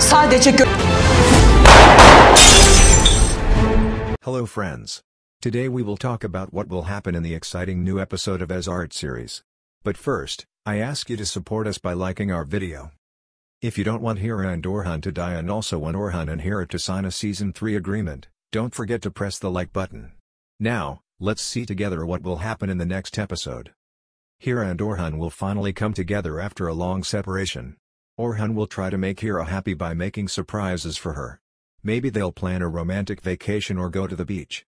Sadece gö Hello friends. Today we will talk about what will happen in the exciting new episode of Ez Art series. But first, I ask you to support us by liking our video. If you don't want Hira and Orhan to die and also want Orhan and Hira to sign a season 3 agreement, don't forget to press the like button. Now, let's see together what will happen in the next episode. Hira and Orhan will finally come together after a long separation. Orhan will try to make Hira happy by making surprises for her. Maybe they'll plan a romantic vacation or go to the beach.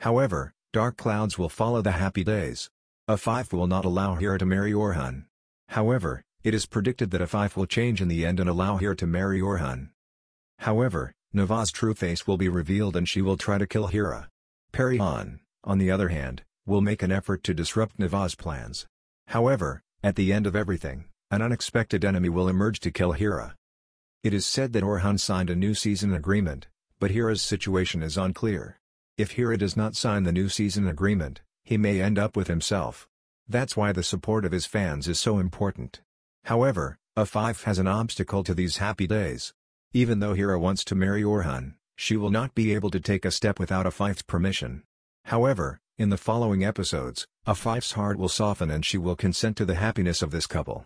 However, dark clouds will follow the happy days. Afif will not allow Hira to marry Orhan. However, it is predicted that Afif will change in the end and allow Hira to marry Orhan. However, Nava's true face will be revealed and she will try to kill Hira. Perihan, on the other hand, will make an effort to disrupt Nava's plans. However, at the end of everything, an unexpected enemy will emerge to kill Hira. It is said that Orhan signed a new season agreement, but Hira's situation is unclear. If Hira does not sign the new season agreement, he may end up with himself. That's why the support of his fans is so important. However, Afif has an obstacle to these happy days. Even though Hira wants to marry Orhan, she will not be able to take a step without fife's permission. However, in the following episodes, fife's heart will soften and she will consent to the happiness of this couple.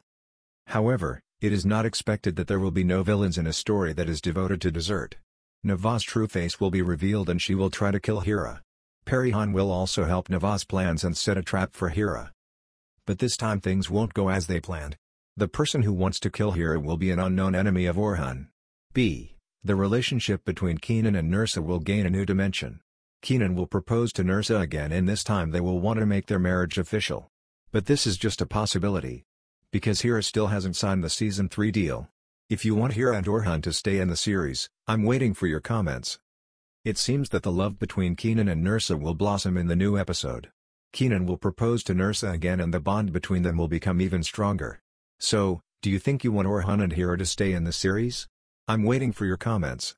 However, it is not expected that there will be no villains in a story that is devoted to dessert. Nava's true face will be revealed and she will try to kill Hira. Perihan will also help Nava's plans and set a trap for Hira. But this time things won't go as they planned. The person who wants to kill Hira will be an unknown enemy of Orhan. B. The relationship between Keenan and Nursa will gain a new dimension. Keenan will propose to Nursa again and this time they will want to make their marriage official. But this is just a possibility. Because Hira still hasn't signed the season 3 deal. If you want Hira and Orhan to stay in the series, I'm waiting for your comments. It seems that the love between Keenan and Nursa will blossom in the new episode. Keenan will propose to Nursa again and the bond between them will become even stronger. So, do you think you want Orhan and Hira to stay in the series? I'm waiting for your comments.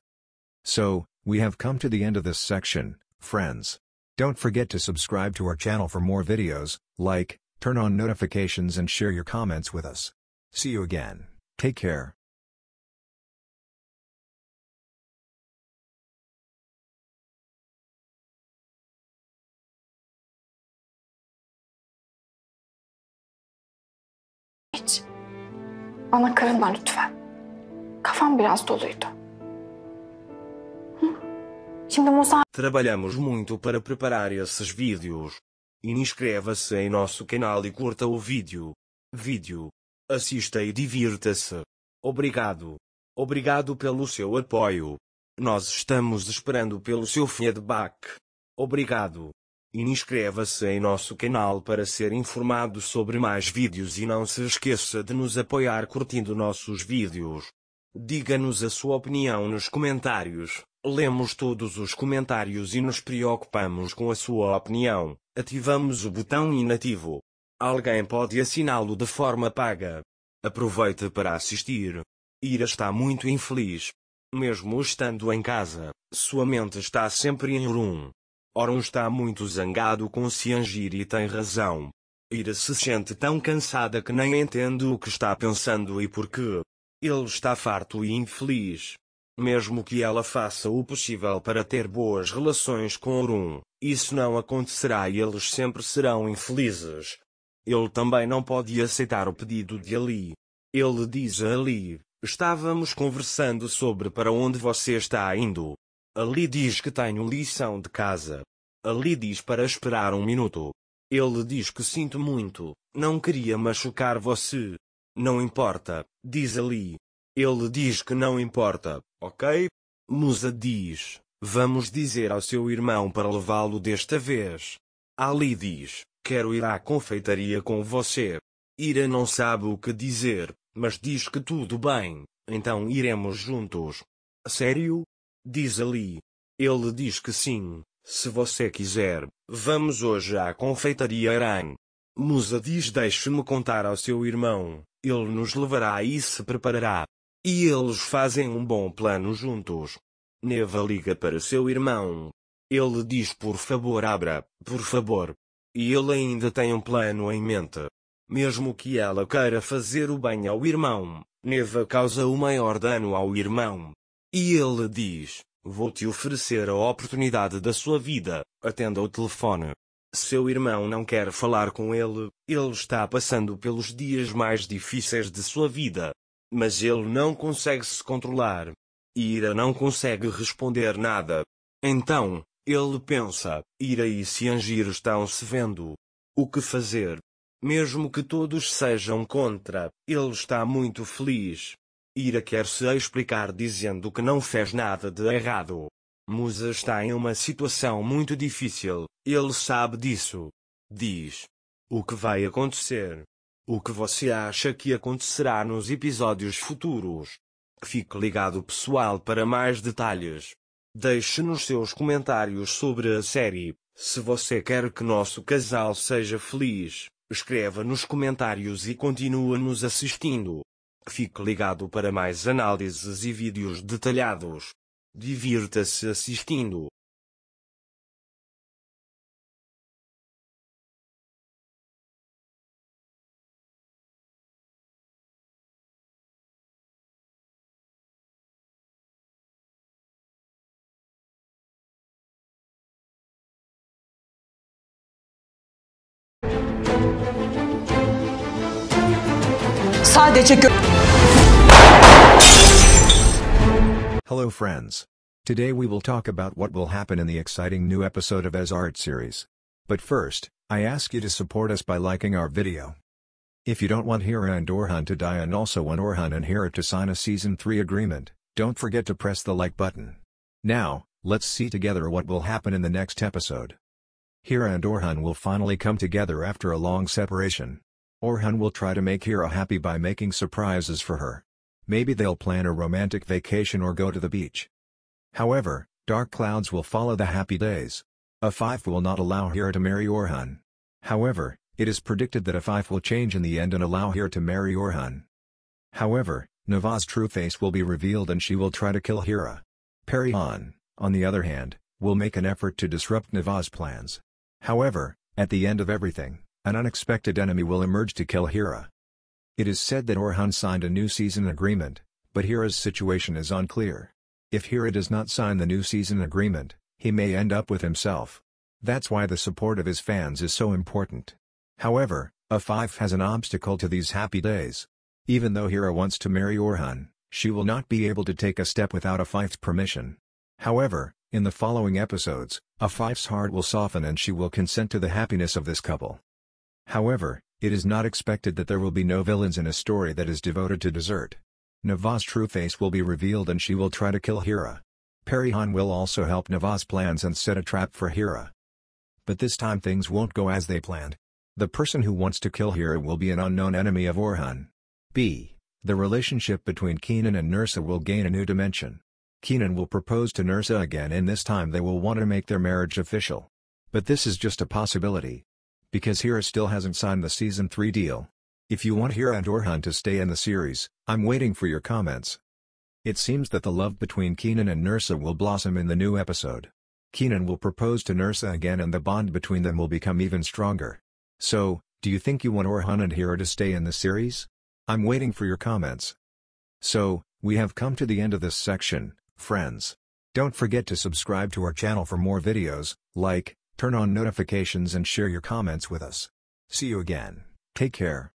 So, we have come to the end of this section. Friends. Don't forget to subscribe to our channel for more videos, like, turn on notifications and share your comments with us. See you again. Take care. Hiç. Bana kırılma lütfen. Kafam biraz doluydu. Trabalhamos muito para preparar esses vídeos. Inscreva-se em nosso canal e curta o vídeo. Vídeo. Assista e divirta-se. Obrigado. Obrigado pelo seu apoio. Nós estamos esperando pelo seu feedback. Obrigado. Inscreva-se em nosso canal para ser informado sobre mais vídeos e não se esqueça de nos apoiar curtindo nossos vídeos. Diga-nos a sua opinião nos comentários. Lemos todos os comentários e nos preocupamos com a sua opinião. Ativamos o botão inativo. Alguém pode assiná-lo de forma paga. Aproveite para assistir. Ira está muito infeliz. Mesmo estando em casa, sua mente está sempre em rum. Oron está muito zangado com Siangir e tem razão. Ira se sente tão cansada que nem entende o que está pensando e porquê. Ele está farto e infeliz mesmo que ela faça o possível para ter boas relações com Orun, isso não acontecerá e eles sempre serão infelizes. Ele também não pode aceitar o pedido de Ali. Ele diz a Ali: Estávamos conversando sobre para onde você está indo. Ali diz que tenho lição de casa. Ali diz para esperar um minuto. Ele diz que sinto muito, não queria machucar você. Não importa, diz Ali. Ele diz que não importa, Ok? Musa diz: Vamos dizer ao seu irmão para levá-lo desta vez. Ali diz: Quero ir à confeitaria com você. Ira não sabe o que dizer, mas diz que tudo bem, então iremos juntos. Sério? Diz Ali. Ele diz que sim, se você quiser, vamos hoje à confeitaria Aran. Musa diz: Deixe-me contar ao seu irmão, ele nos levará e se preparará. E eles fazem um bom plano juntos. Neva liga para seu irmão. Ele diz por favor abra, por favor. E ele ainda tem um plano em mente. Mesmo que ela queira fazer o bem ao irmão, Neva causa o maior dano ao irmão. E ele diz, vou-te oferecer a oportunidade da sua vida, atenda o telefone. Seu irmão não quer falar com ele, ele está passando pelos dias mais difíceis de sua vida, mas ele não consegue se controlar. Ira não consegue responder nada. Então, ele pensa, Ira e Siangir estão se vendo. O que fazer? Mesmo que todos sejam contra, ele está muito feliz. Ira quer se explicar dizendo que não fez nada de errado. Musa está em uma situação muito difícil, ele sabe disso. Diz: O que vai acontecer? O que você acha que acontecerá nos episódios futuros? Fique ligado pessoal para mais detalhes. Deixe-nos seus comentários sobre a série. Se você quer que nosso casal seja feliz, escreva nos comentários e continue nos assistindo. Fique ligado para mais análises e vídeos detalhados. Divirta-se assistindo. Sadece Hello friends. Today we will talk about what will happen in the exciting new episode of As Art series. But first, I ask you to support us by liking our video. If you don't want Hira and Orhan to die and also want Orhan and Hira to sign a season 3 agreement, don't forget to press the like button. Now, let's see together what will happen in the next episode. Hira and Orhan will finally come together after a long separation. Orhan will try to make Hira happy by making surprises for her. Maybe they'll plan a romantic vacation or go to the beach. However, dark clouds will follow the happy days. Afif will not allow Hira to marry Orhan. However, it is predicted that Afif will change in the end and allow Hira to marry Orhan. However, Nava's true face will be revealed and she will try to kill Hira. Perihan, on the other hand, will make an effort to disrupt Nava's plans. However, at the end of everything, an unexpected enemy will emerge to kill Hira. It is said that Orhan signed a new season agreement, but Hira's situation is unclear. If Hira does not sign the new season agreement, he may end up with himself. That's why the support of his fans is so important. However, Afif has an obstacle to these happy days. Even though Hira wants to marry Orhan, she will not be able to take a step without fife's permission. However, in the following episodes, Afife's heart will soften and she will consent to the happiness of this couple. However, it is not expected that there will be no villains in a story that is devoted to dessert. Nava's true face will be revealed and she will try to kill Hira. Perihan will also help Nava's plans and set a trap for Hira. But this time things won't go as they planned. The person who wants to kill Hira will be an unknown enemy of Orhan. B. The relationship between Keenan and Nursa will gain a new dimension. Keenan will propose to Nursa again and this time they will want to make their marriage official. But this is just a possibility. Because Hira still hasn't signed the Season 3 deal. If you want Hira and Orhan to stay in the series, I'm waiting for your comments. It seems that the love between Keenan and Nursa will blossom in the new episode. Keenan will propose to Nursa again and the bond between them will become even stronger. So, do you think you want Orhan and Hira to stay in the series? I'm waiting for your comments. So, we have come to the end of this section. Friends. Don't forget to subscribe to our channel for more videos, like, turn on notifications and share your comments with us. See you again, take care.